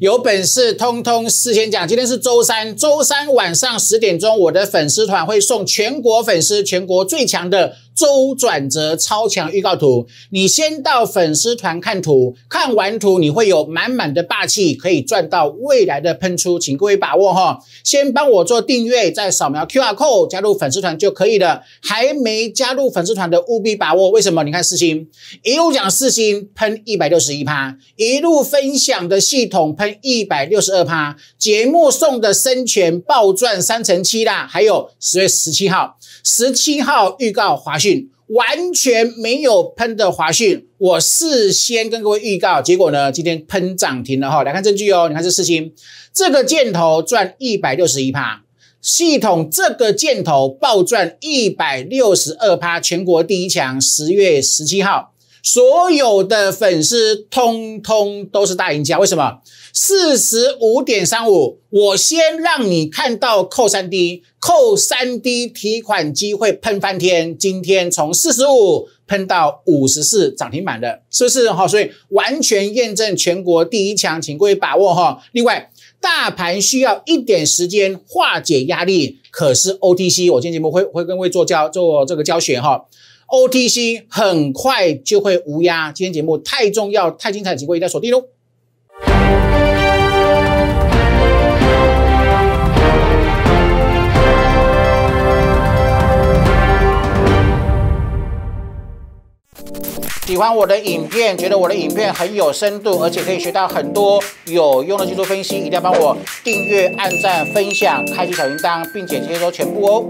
有本事，通通事先讲。今天是周三，周三晚上十点钟，我的粉丝团会送全国粉丝，全国最强的。周转折超强预告图，你先到粉丝团看图，看完图你会有满满的霸气，可以赚到未来的喷出，请各位把握哈！先帮我做订阅，再扫描 QR Code 加入粉丝团就可以了。还没加入粉丝团的务必把握，为什么？你看四星一路讲四星喷一百六十一趴，一路分享的系统喷一百六十二趴，节目送的生全暴赚三成七啦，还有十月十七号。十七号预告华讯完全没有喷的华讯，我事先跟各位预告，结果呢今天喷涨停了哈。来看证据哦，你看这四星，这个箭头赚一百六十一趴，系统这个箭头爆赚一百六十二趴，全国第一强。十月十七号，所有的粉丝通通都是大赢家，为什么？四十五点三五，我先让你看到扣三 D，扣三 D 提款机会喷翻天。今天从四十五喷到五十四涨停板的，是不是哈？所以完全验证全国第一强，请各位把握哈。另外，大盘需要一点时间化解压力，可是 OTC 我今天节目会会跟各位做教做这个教学哈。OTC 很快就会无压，今天节目太重要太精彩，请各位再锁定喽。喜欢我的影片，觉得我的影片很有深度，而且可以学到很多有用的技术分析，一定要帮我订阅、按赞、分享、开启小铃铛，并且接收全部哦。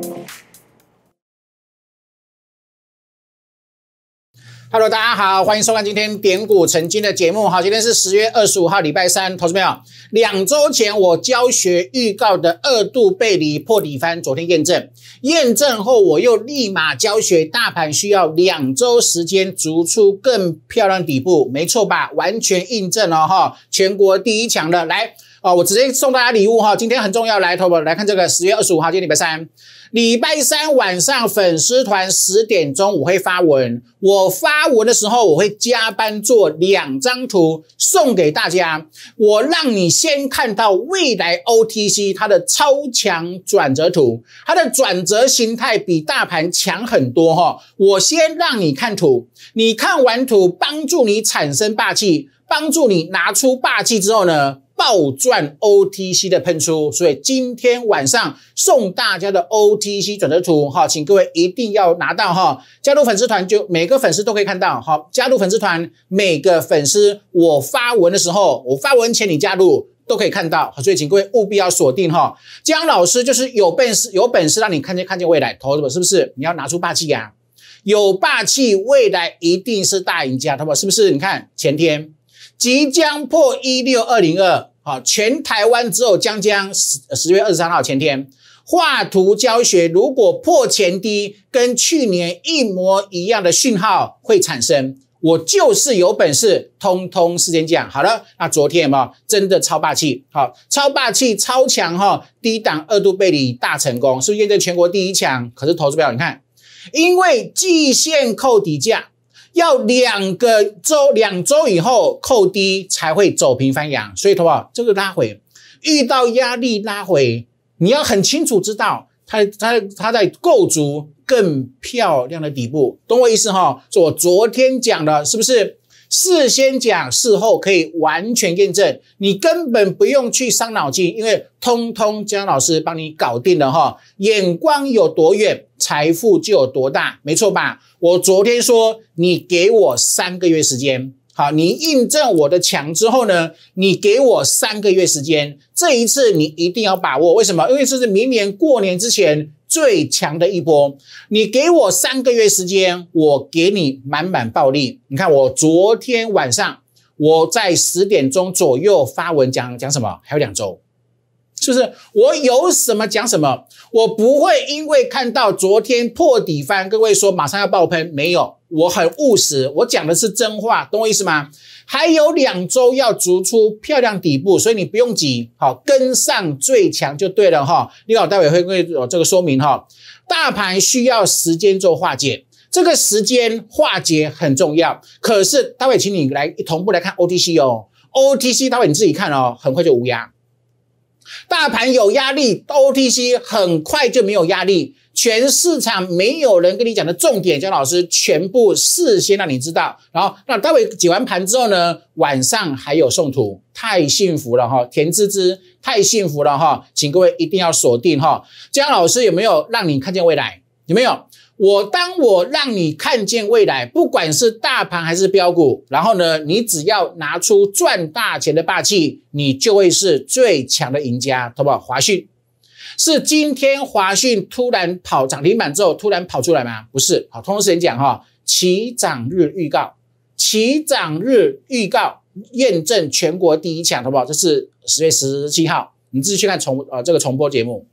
Hello，大家好，欢迎收看今天点股成金的节目。好，今天是十月二十五号，礼拜三。同志们，两周前我教学预告的二度背离破底翻，昨天验证，验证后我又立马教学，大盘需要两周时间逐出更漂亮底部，没错吧？完全印证了哈，全国第一强的来。哦，我直接送大家礼物哈！今天很重要，来，朋宝们来看这个十月二十五号，今天礼拜三，礼拜三晚上粉丝团十点钟我会发文。我发文的时候，我会加班做两张图送给大家。我让你先看到未来 OTC 它的超强转折图，它的转折形态比大盘强很多哈。我先让你看图，你看完图，帮助你产生霸气，帮助你拿出霸气之后呢？爆赚 OTC 的喷出，所以今天晚上送大家的 OTC 转折图，哈，请各位一定要拿到哈。加入粉丝团就每个粉丝都可以看到，好，加入粉丝团，每个粉丝我发文的时候，我发文前你加入都可以看到，所以请各位务必要锁定哈。江老师就是有本事，有本事让你看见看见未来，同志们是不是？你要拿出霸气啊，有霸气，未来一定是大赢家，他们是不是？你看前天即将破一六二零二。好，全台湾只有江江十十月二十三号前天画图教学，如果破前低，跟去年一模一样的讯号会产生，我就是有本事，通通四先讲好了，那昨天有没有真的超霸气？好，超霸气，超强哈，低档二度背离大成功，是不是验证全国第一强？可是投资表你看，因为季线扣底价。要两个周，两周以后，扣低才会走平翻阳，所以的话，这个拉回遇到压力拉回，你要很清楚知道，它它它在构筑更漂亮的底部，懂我意思哈？是我昨天讲的，是不是？事先讲，事后可以完全验证，你根本不用去伤脑筋，因为通通姜老师帮你搞定了哈。眼光有多远，财富就有多大，没错吧？我昨天说，你给我三个月时间，好，你印证我的墙之后呢，你给我三个月时间，这一次你一定要把握，为什么？因为这是明年过年之前。最强的一波，你给我三个月时间，我给你满满暴利。你看，我昨天晚上我在十点钟左右发文讲讲什么？还有两周，是不是？我有什么讲什么？我不会因为看到昨天破底翻，各位说马上要爆喷，没有，我很务实，我讲的是真话，懂我意思吗？还有两周要逐出漂亮底部，所以你不用急，好跟上最强就对了哈。你好，待会会会有这个说明哈。大盘需要时间做化解，这个时间化解很重要。可是，待会请你来同步来看 OTC 哦，OTC 待会你自己看哦，很快就无压。大盘有压力，OTC 很快就没有压力。全市场没有人跟你讲的重点，姜老师全部事先让你知道。然后，那待会解完盘之后呢，晚上还有送图，太幸福了哈！甜滋滋，太幸福了哈！请各位一定要锁定哈！姜老师有没有让你看见未来？有没有？我当我让你看见未来，不管是大盘还是标股，然后呢，你只要拿出赚大钱的霸气，你就会是最强的赢家，好不？好？华讯。是今天华讯突然跑涨停板之后突然跑出来吗？不是，好，通通之前讲哈，起涨日预告，起涨日预告验证全国第一强，好不好？这是十月十七号，你自己去看重呃这个重播节目。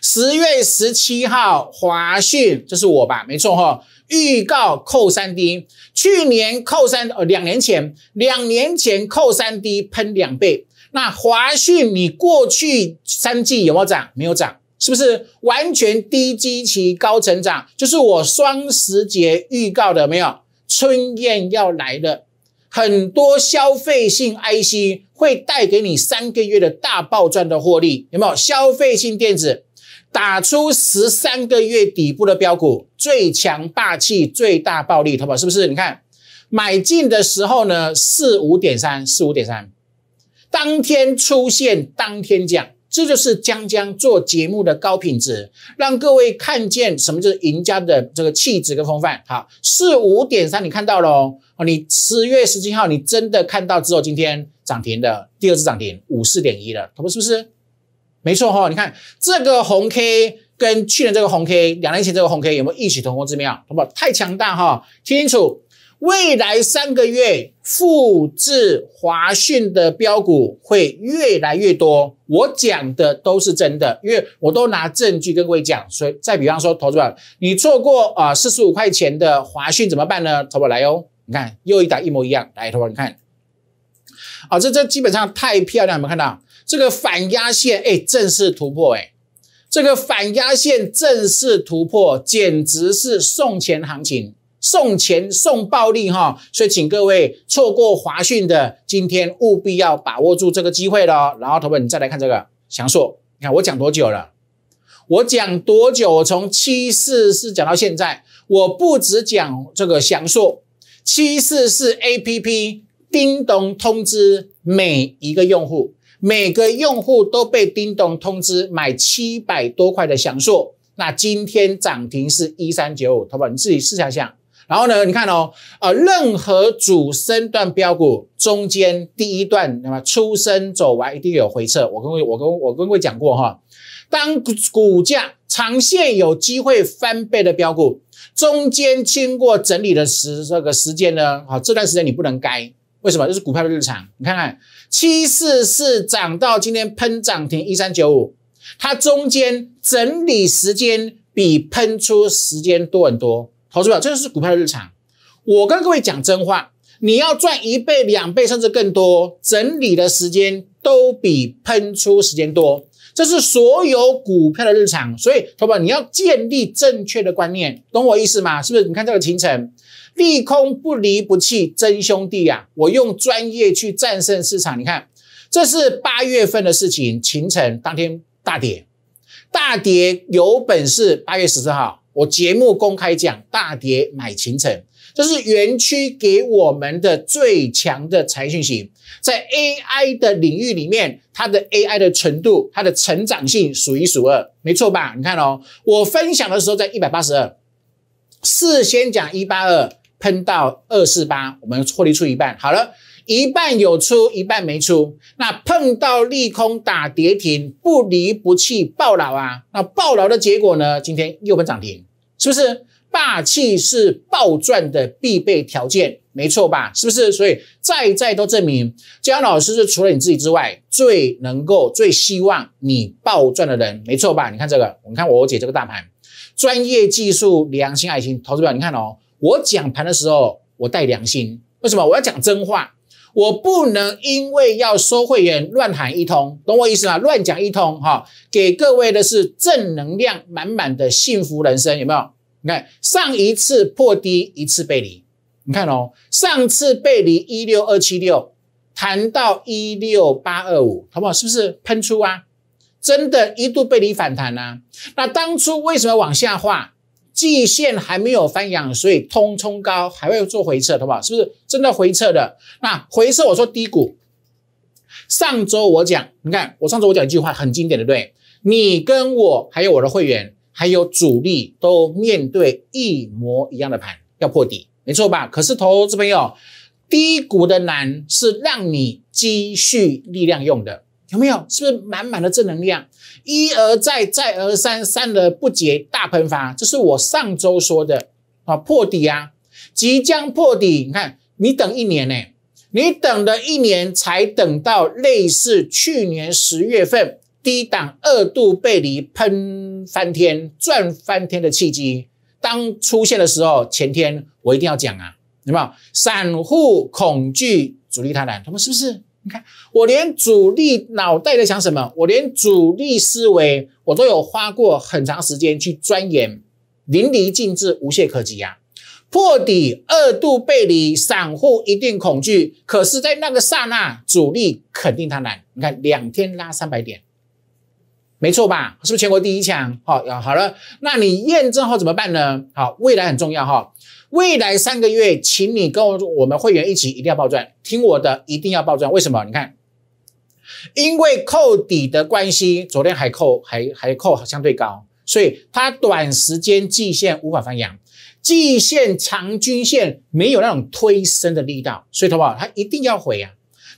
十月十七号华讯，这是我吧？没错哈，预告扣三 D，去年扣三，呃两年前，两年前扣三 D 喷两倍。那华讯，你过去三季有没有涨？没有涨，是不是完全低基期高成长？就是我双十节预告的，没有春宴要来了，很多消费性 IC 会带给你三个月的大暴赚的获利，有没有？消费性电子打出十三个月底部的标股，最强霸气、最大暴利，淘宝是不是？你看买进的时候呢，四五点三，四五点三。当天出现，当天讲，这就是江江做节目的高品质，让各位看见什么就是赢家的这个气质跟风范。好，四五点三你看到了哦，你十月十七号你真的看到之后，今天涨停的第二次涨停，五四点一了，同们是不是？没错哈，你看这个红 K 跟去年这个红 K，两年前这个红 K 有没有异曲同工之妙？同不太强大哈，清楚。未来三个月复制华讯的标股会越来越多，我讲的都是真的，因为我都拿证据跟各位讲。所以再比方说，投资者，你错过啊四十五块钱的华讯怎么办呢？投我来哦！你看又一打一模一样，来，投我你看，啊，这这基本上太漂亮，有没有看到这个反压线？哎，正式突破，哎，这个反压线正式突破，简直是送钱行情。送钱送暴利哈！所以请各位错过华讯的，今天务必要把握住这个机会喽。然后，淘宝，你再来看这个祥硕，你看我讲多久了？我讲多久？我从七四四讲到现在，我不止讲这个祥硕，七四四 A P P 叮咚通知每一个用户，每个用户都被叮咚通知买七百多块的祥硕。那今天涨停是一三九五，淘宝你自己试想想。然后呢？你看哦，呃，任何主升段标股中间第一段，那么出生走完一定有回撤。我跟我我跟我跟各位讲过哈，当股股价长线有机会翻倍的标股，中间经过整理的时这个时间呢，好这段时间你不能该，为什么？这是股票的日常。你看看，七四四涨到今天喷涨停一三九五，它中间整理时间比喷出时间多很多。投资表，这就是股票的日常。我跟各位讲真话，你要赚一倍、两倍，甚至更多，整理的时间都比喷出时间多。这是所有股票的日常，所以投保你要建立正确的观念，懂我意思吗？是不是？你看这个秦晨，利空不离不弃，真兄弟呀！我用专业去战胜市场。你看，这是八月份的事情，秦晨当天大跌，大跌有本事，八月十四号。我节目公开讲大跌买前城，这是园区给我们的最强的财讯型，在 AI 的领域里面，它的 AI 的程度，它的成长性数一数二，没错吧？你看哦，我分享的时候在一百八十二，事先讲一八二喷到二四八，我们获利出一半，好了。一半有出，一半没出。那碰到利空打跌停，不离不弃爆牢啊！那爆牢的结果呢？今天又分涨停，是不是？霸气是暴赚的必备条件，没错吧？是不是？所以再再都证明，江老师是除了你自己之外，最能够、最希望你暴赚的人，没错吧？你看这个，你看我姐这个大盘，专业技术、良心、爱心。投资表，你看哦，我讲盘的时候，我带良心，为什么？我要讲真话。我不能因为要收会员乱喊一通，懂我意思吗？乱讲一通哈，给各位的是正能量满满的幸福人生，有没有？你看上一次破低一次背离，你看哦，上次背离一六二七六，谈到一六八二五，好不好？是不是喷出啊？真的，一度背离反弹呐。那当初为什么往下画？季线还没有翻阳，所以通冲高还会做回撤，好不好？是不是真的回撤的？那回撤我说低谷，上周我讲，你看我上周我讲一句话很经典的，对，你跟我还有我的会员还有主力都面对一模一样的盘，要破底，没错吧？可是投资朋友，低谷的难是让你积蓄力量用的。有没有？是不是满满的正能量？一而再，再而三，三而不竭，大喷发，这是我上周说的啊，破底啊，即将破底。你看，你等一年呢？你等了一年，才等到类似去年十月份低档二度背离喷翻天、赚翻天的契机当出现的时候，前天我一定要讲啊，有没有？散户恐惧，主力贪婪，他们是不是？你看，我连主力脑袋在想什么，我连主力思维，我都有花过很长时间去钻研，淋漓尽致，无懈可击呀。破底二度背离，散户一定恐惧。可是，在那个刹那，主力肯定他婪。你看，两天拉三百点，没错吧？是不是全国第一强？好，要好了，那你验证后怎么办呢？好，未来很重要哈。未来三个月，请你跟我们会员一起一定要爆赚，听我的，一定要爆赚。为什么？你看，因为扣底的关系，昨天还扣还还扣相对高，所以它短时间季线无法翻阳，季线长均线没有那种推升的力道，所以投保它一定要回啊。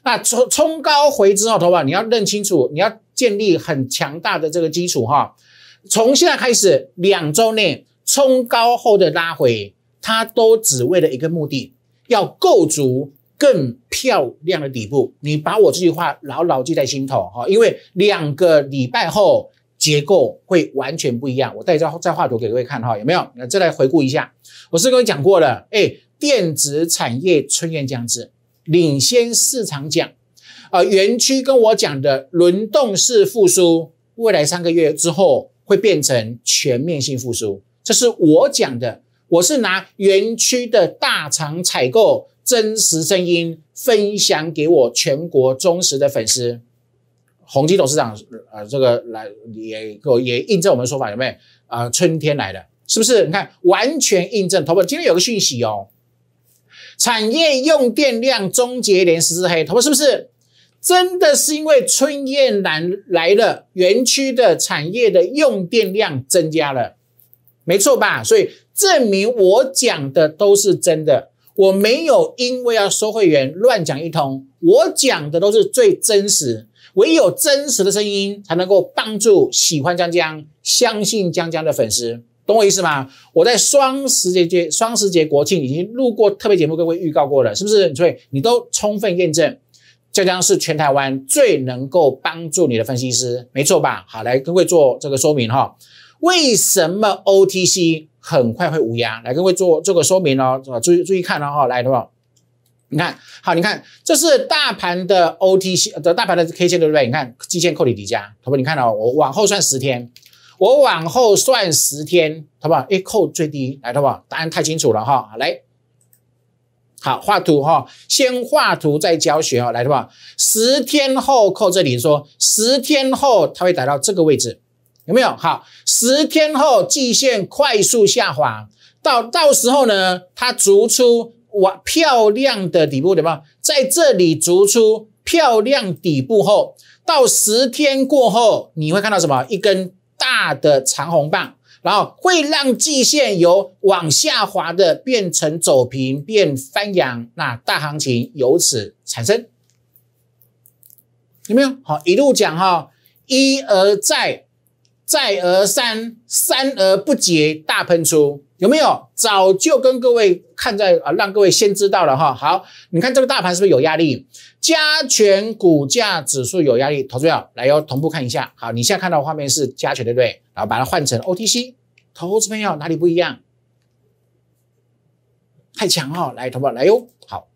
那冲冲高回之后，投保你要认清楚，你要建立很强大的这个基础哈。从现在开始，两周内冲高后的拉回。它都只为了一个目的，要构筑更漂亮的底部。你把我这句话牢牢记在心头哈，因为两个礼拜后结构会完全不一样。我带再再画图给各位看哈，有没有？那再来回顾一下，我是跟你讲过了，哎，电子产业春燕降子，领先市场讲，呃，园区跟我讲的轮动式复苏，未来三个月之后会变成全面性复苏，这是我讲的。我是拿园区的大厂采购真实声音分享给我全国忠实的粉丝。宏基董事长，呃，这个来也给我也印证我们说法有没有？啊，春天来了，是不是？你看，完全印证。头发今天有个讯息哦，产业用电量终结连十日黑头发，是不是？真的是因为春燕来来了，园区的产业的用电量增加了，没错吧？所以。证明我讲的都是真的，我没有因为要收会员乱讲一通，我讲的都是最真实，唯有真实的声音才能够帮助喜欢江江、相信江江的粉丝，懂我意思吗？我在双十节节、双十节、国庆已经录过特别节目，各位预告过了，是不是？所以你都充分验证，江江是全台湾最能够帮助你的分析师，没错吧？好，来各位做这个说明哈，为什么 OTC？很快会无压，来各位做做个说明哦，啊，注意注意看哦，哈，来，对吧？你看好，你看这是大盘的 O T C 的大盘的 K 线，对不对？你看季线扣底底价，好不好？你看哦，我往后算十天，我往后算十天，好不好？哎，扣最低，来，好不答案太清楚了，哈，来，好，画图哈，先画图再教学哦，来，好不十天后扣这里，说十天后它会达到这个位置。有没有好？十天后，季线快速下滑，到到时候呢，它逐出哇漂亮的底部，对吧？在这里逐出漂亮底部后，到十天过后，你会看到什么？一根大的长红棒，然后会让季线由往下滑的变成走平，变翻扬，那大行情由此产生。有没有好？一路讲哈，一而再。再而三，三而不竭，大喷出有没有？早就跟各位看在啊，让各位先知道了哈。好，你看这个大盘是不是有压力？加权股价指数有压力，投资朋来哟，同步看一下。好，你现在看到画面是加权对不对？然后把它换成 OTC，投资朋友哪里不一样？太强哈，来同步来哟。好，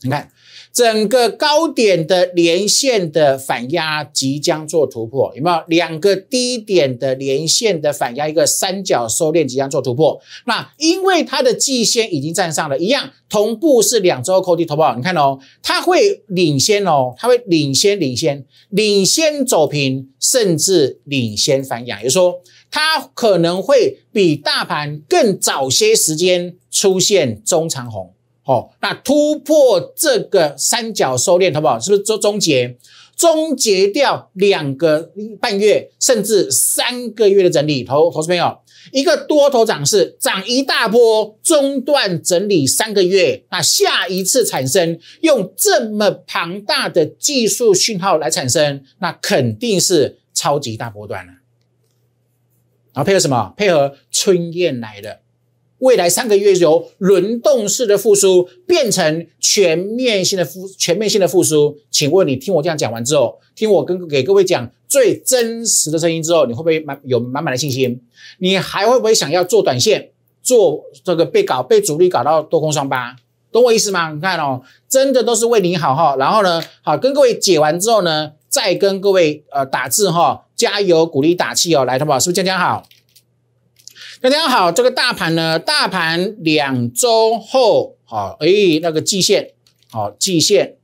你看。整个高点的连线的反压即将做突破，有没有两个低点的连线的反压，一个三角收敛即将做突破？那因为它的季线已经站上了一样，同步是两周扣低投保，你看哦，它会领先哦，它会领先，领先，领先走平，甚至领先反压，也就是说，它可能会比大盘更早些时间出现中长红。哦，那突破这个三角收敛，好不好？是不是终终结、终结掉两个半月，甚至三个月的整理？投投资朋友，一个多头涨势，涨一大波，中断整理三个月，那下一次产生用这么庞大的技术讯号来产生，那肯定是超级大波段了。然后配合什么？配合春燕来的。未来三个月由轮动式的复苏变成全面性的复全面性的复苏，请问你听我这样讲完之后，听我跟给各位讲最真实的声音之后，你会不会满有满满的信心？你还会不会想要做短线，做这个被搞被主力搞到多空双八？懂我意思吗？你看哦，真的都是为你好哈。然后呢，好跟各位解完之后呢，再跟各位呃打字哈，加油鼓励打气哦，来好宝是不是江江好？大家好，这个大盘呢，大盘两周后，好，哎，那个季线，好，季线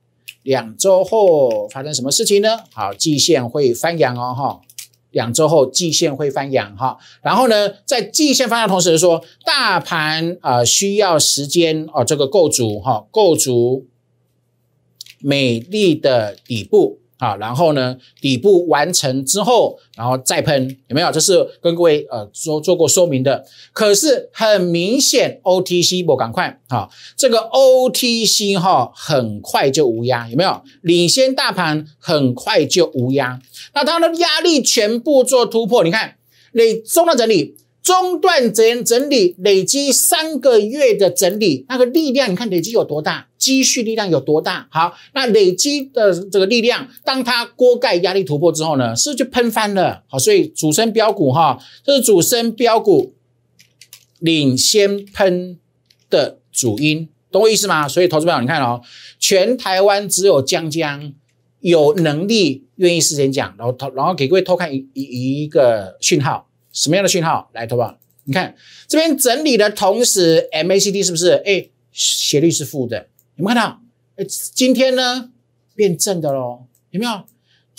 两周后发生什么事情呢？好，季线会翻阳哦，哈，两周后季线会翻阳，哈，然后呢，在季线翻阳同时说，大盘啊需要时间哦，这个构筑哈，构筑美丽的底部。啊，然后呢，底部完成之后，然后再喷，有没有？这是跟各位呃说做过说明的。可是很明显，OTC 不赶快啊，这个 OTC 哈很快就无压，有没有？领先大盘很快就无压，那它的压力全部做突破，你看，累中断整理，中断整整理，累积三个月的整理，那个力量你看累积有多大？积蓄力量有多大？好，那累积的这个力量，当它锅盖压力突破之后呢，是不是就喷翻了？好，所以主升标股哈，这是主升标股领先喷的主因，懂我意思吗？所以投资朋友，你看哦，全台湾只有江江有能力愿意事先讲，然后投，然后给各位偷看一一一个讯号，什么样的讯号来？投吧，你看这边整理的同时，MACD 是不是？哎，斜率是负的。有没有看到，今天呢变正的喽，有没有？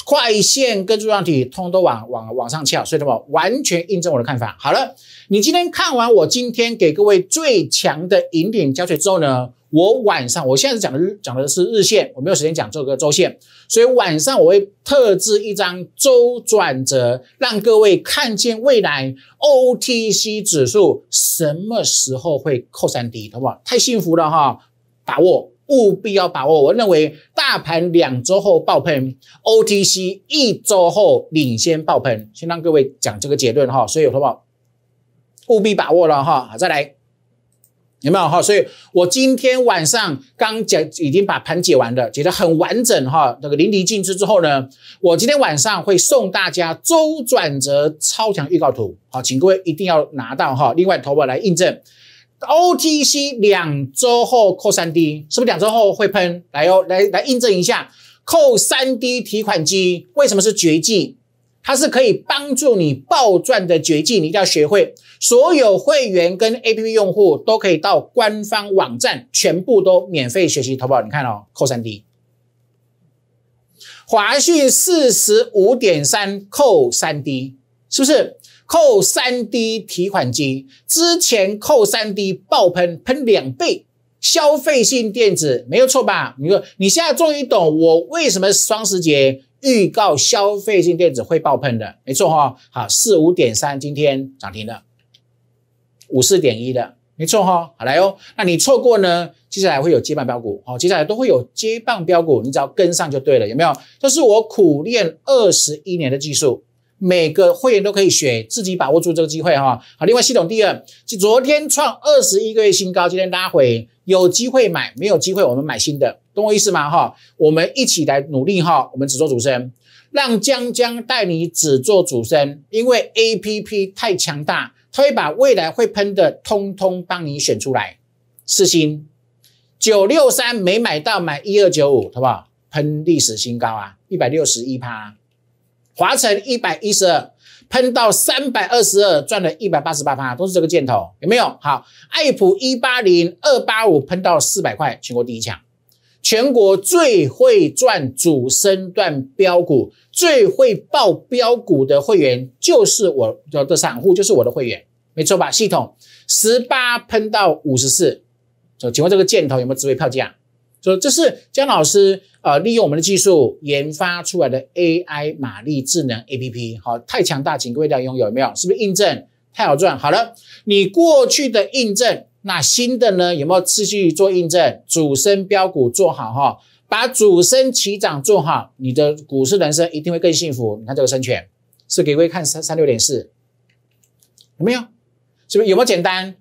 快线跟柱状体通都往往往上翘，所以什么？完全印证我的看法。好了，你今天看完我今天给各位最强的引领教学之后呢，我晚上我现在讲的讲的是日线，我没有时间讲这个周线，所以晚上我会特制一张周转折，让各位看见未来 OTC 指数什么时候会扣三低，好不？好？太幸福了哈！把握，务必要把握。我认为大盘两周后爆喷，OTC 一周后领先爆喷。先让各位讲这个结论哈，所以有投保务必把握了哈。好，再来有没有哈？所以我今天晚上刚讲，已经把盘解完了，解得很完整哈。那个淋漓尽致之后呢，我今天晚上会送大家周转折超强预告图，好，请各位一定要拿到哈。另外，投保来印证。OTC 两周后扣三 D，是不是两周后会喷？来哦，来来印证一下，扣三 D 提款机为什么是绝技？它是可以帮助你暴赚的绝技，你一定要学会。所有会员跟 APP 用户都可以到官方网站，全部都免费学习投保。你看哦，扣三 D，华讯四十五点三扣三 D，是不是？扣三 D 提款机之前扣三 D 爆喷喷两倍消费性电子没有错吧？你说你现在终于懂我为什么双十节预告消费性电子会爆喷的，没错哈。好，四五点三今天涨停了，五四点一的，没错哈。好来哦，那你错过呢？接下来会有接棒标股，好，接下来都会有接棒标股，你只要跟上就对了，有没有？这是我苦练二十一年的技术。每个会员都可以学，自己把握住这个机会哈。好，另外系统第二，昨天创二十一个月新高，今天拉回，有机会买，没有机会我们买新的，懂我意思吗？哈，我们一起来努力哈。我们只做主升，让江江带你只做主升，因为 A P P 太强大，他会把未来会喷的通通帮你选出来。四星九六三没买到，买一二九五好不好？喷历史新高啊，一百六十一趴。华晨一百一十二喷到三百二十二，赚了一百八十八番都是这个箭头有没有？好，爱普一八零二八五喷到四百块，全国第一强，全国最会赚主升段标股、最会爆标股的会员就是我，的的散户就是我的会员，没错吧？系统十八喷到五十四，就请问这个箭头有没有职位票价？这是姜老师呃利用我们的技术研发出来的 AI 玛丽智能 APP，好，太强大，请各位大家拥有，有没有？是不是印证太好赚？好了，你过去的印证，那新的呢？有没有持续做印证？主升标股做好哈，把主升起涨做好，你的股市人生一定会更幸福。你看这个升权是给各位看三三六点四，有没有？是不是有没有简单？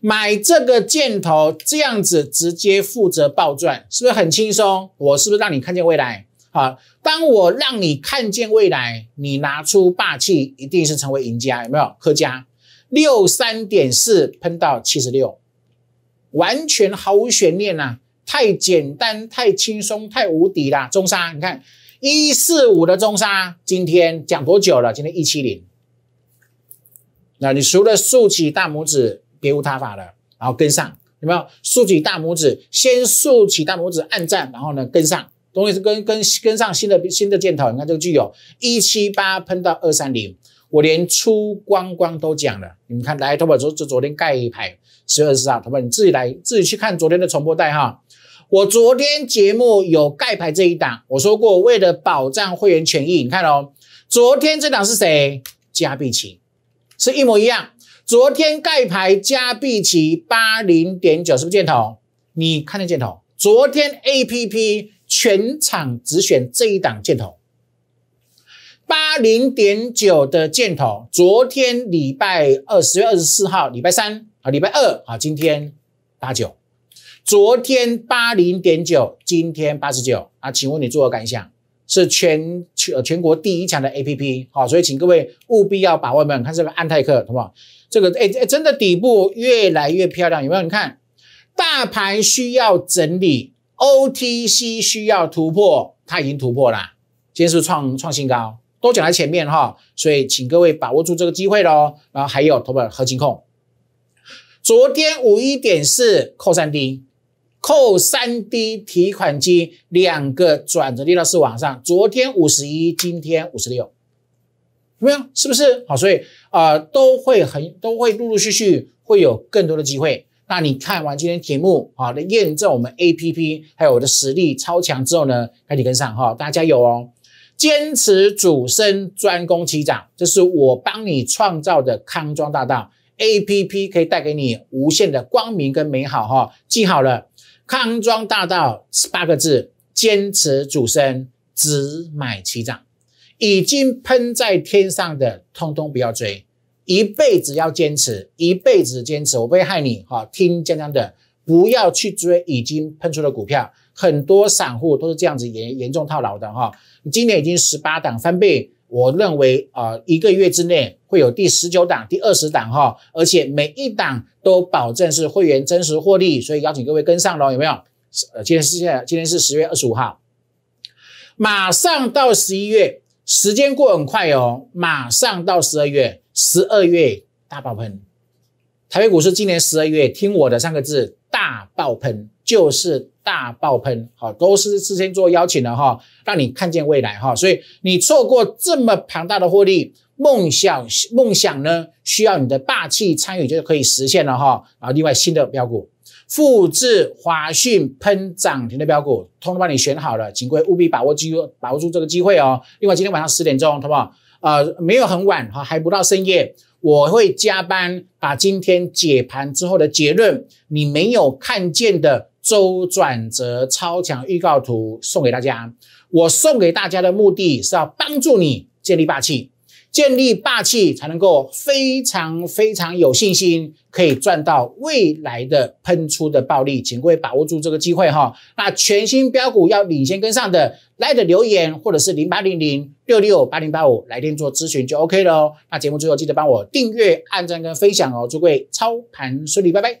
买这个箭头这样子，直接负责暴赚，是不是很轻松？我是不是让你看见未来？好，当我让你看见未来，你拿出霸气，一定是成为赢家，有没有？科家六三点四喷到七十六，完全毫无悬念呐！太简单，太轻松，太无敌啦！中沙，你看一四五的中沙，今天讲多久了？今天一七零，那你除了竖起大拇指？别无他法了，然后跟上有没有？竖起大拇指，先竖起大拇指，按赞，然后呢跟上，东西是跟跟跟上新的新的箭头。你看这个具有一七八喷到二三零，我连出光光都讲了。你们看，来，淘宝昨昨昨天盖一排十二十啊，淘宝你自己来自己去看昨天的重播带哈。我昨天节目有盖牌这一档，我说过为了保障会员权益，你看哦，昨天这档是谁？加嘉宾是，一模一样。昨天盖牌加币起八零点九，是不是箭头？你看那箭头？昨天 A P P 全场只选这一档箭头，八零点九的箭头。昨天礼拜二十月二十四号，礼拜三啊，礼拜二啊，今天八九，昨天八零点九，今天八十九啊？请问你作何感想？是全全全国第一强的 A P P，好，所以请各位务必要把我们看这个安泰克，好不好？这个哎哎，真的底部越来越漂亮，有没有？你看，大盘需要整理，O T C 需要突破，它已经突破啦，今天是创创新高，都讲在前面哈，所以请各位把握住这个机会喽。然后还有，不，合金控，昨天五一点四扣三 D，后三 D 提款机，两个转折点到是往上，昨天五十一，今天五十六，怎么样？是不是好？所以啊，都会很，都会陆陆续续会有更多的机会。那你看完今天题目啊，来验证我们 A P P 还有我的实力超强之后呢，赶始跟上哈，大家有哦，坚持主升专攻起涨，这是我帮你创造的康庄大道 A P P，可以带给你无限的光明跟美好哈，记好了。康庄大道八个字：坚持主升，只买起涨。已经喷在天上的，通通不要追。一辈子要坚持，一辈子坚持，我不会害你哈。听江江的，不要去追已经喷出的股票。很多散户都是这样子严严重套牢的哈。今年已经十八档翻倍，我认为啊，一个月之内。会有第十九档、第二十档哈，而且每一档都保证是会员真实获利，所以邀请各位跟上喽，有没有？呃，今天是现在，今天是十月二十五号，马上到十一月，时间过很快哦，马上到十二月，十二月大爆喷，台北股市今年十二月听我的三个字，大爆喷，就是。大爆喷，好，都是事先做邀请的哈，让你看见未来哈，所以你错过这么庞大的获利梦想，梦想呢需要你的霸气参与，就可以实现了哈。后另外新的标股，复制华讯喷涨停的标股，通通帮你选好了，请各位务必把握机把握住这个机会哦。另外，今天晚上十点钟，好不好？呃，没有很晚哈，还不到深夜，我会加班把今天解盘之后的结论，你没有看见的。周转折超强预告图送给大家，我送给大家的目的是要帮助你建立霸气，建立霸气才能够非常非常有信心，可以赚到未来的喷出的暴利，请各位把握住这个机会哈。那全新标股要领先跟上的，来的留言或者是零八零零六六八零八五来电做咨询就 OK 了哦。那节目最后记得帮我订阅、按赞跟分享哦，祝各位操盘顺利，拜拜。